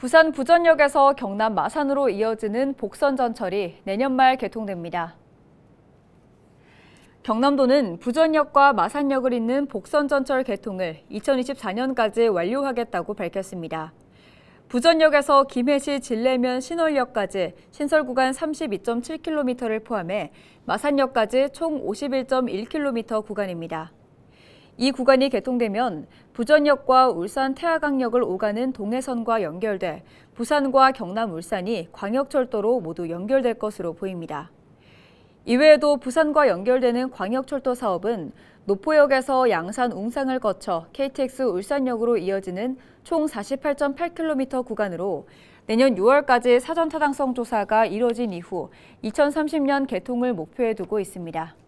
부산 부전역에서 경남 마산으로 이어지는 복선 전철이 내년 말 개통됩니다. 경남도는 부전역과 마산역을 잇는 복선 전철 개통을 2024년까지 완료하겠다고 밝혔습니다. 부전역에서 김해시 진례면 신월역까지 신설 구간 32.7km를 포함해 마산역까지 총 51.1km 구간입니다. 이 구간이 개통되면 부전역과 울산 태화강역을 오가는 동해선과 연결돼 부산과 경남 울산이 광역철도로 모두 연결될 것으로 보입니다. 이외에도 부산과 연결되는 광역철도 사업은 노포역에서 양산 웅상을 거쳐 KTX 울산역으로 이어지는 총 48.8km 구간으로 내년 6월까지 사전 타당성 조사가 이뤄진 이후 2030년 개통을 목표에 두고 있습니다.